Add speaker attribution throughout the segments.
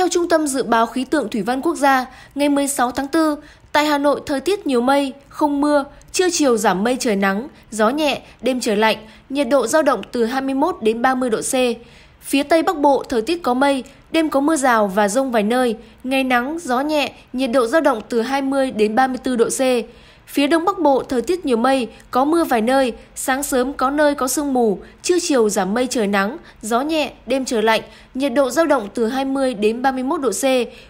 Speaker 1: Theo Trung tâm Dự báo Khí tượng Thủy văn Quốc gia, ngày 16 tháng 4, tại Hà Nội thời tiết nhiều mây, không mưa, trưa chiều giảm mây trời nắng, gió nhẹ, đêm trời lạnh, nhiệt độ giao động từ 21 đến 30 độ C. Phía Tây Bắc Bộ thời tiết có mây, đêm có mưa rào và rông vài nơi, ngày nắng, gió nhẹ, nhiệt độ giao động từ 20 đến 34 độ C. Phía Đông Bắc Bộ thời tiết nhiều mây, có mưa vài nơi, sáng sớm có nơi có sương mù, trưa chiều giảm mây trời nắng, gió nhẹ, đêm trời lạnh, nhiệt độ giao động từ 20 đến 31 độ C,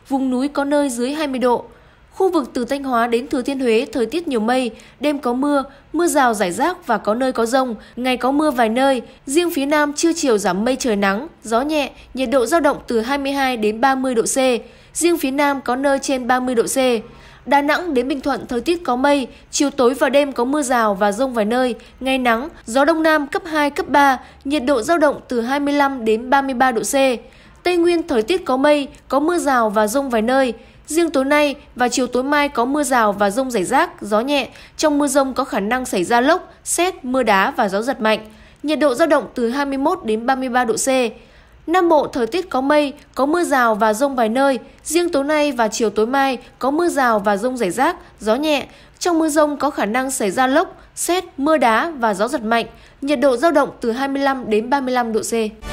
Speaker 1: vùng núi có nơi dưới 20 độ. Khu vực từ Thanh Hóa đến Thừa Thiên Huế thời tiết nhiều mây, đêm có mưa, mưa rào rải rác và có nơi có rông, ngày có mưa vài nơi, riêng phía Nam trưa chiều giảm mây trời nắng, gió nhẹ, nhiệt độ giao động từ 22 đến 30 độ C, riêng phía Nam có nơi trên 30 độ C. Đà Nẵng đến Bình Thuận thời tiết có mây, chiều tối và đêm có mưa rào và rông vài nơi, ngày nắng, gió đông nam cấp 2, cấp 3, nhiệt độ giao động từ 25 đến 33 độ C. Tây Nguyên thời tiết có mây, có mưa rào và rông vài nơi, Riêng tối nay và chiều tối mai có mưa rào và rông rải rác, gió nhẹ. Trong mưa rông có khả năng xảy ra lốc, xét, mưa đá và gió giật mạnh. Nhiệt độ giao động từ 21 đến 33 độ C. Nam Bộ thời tiết có mây, có mưa rào và rông vài nơi. Riêng tối nay và chiều tối mai có mưa rào và rông rải rác, gió nhẹ. Trong mưa rông có khả năng xảy ra lốc, xét, mưa đá và gió giật mạnh. Nhiệt độ giao động từ 25 đến 35 độ C.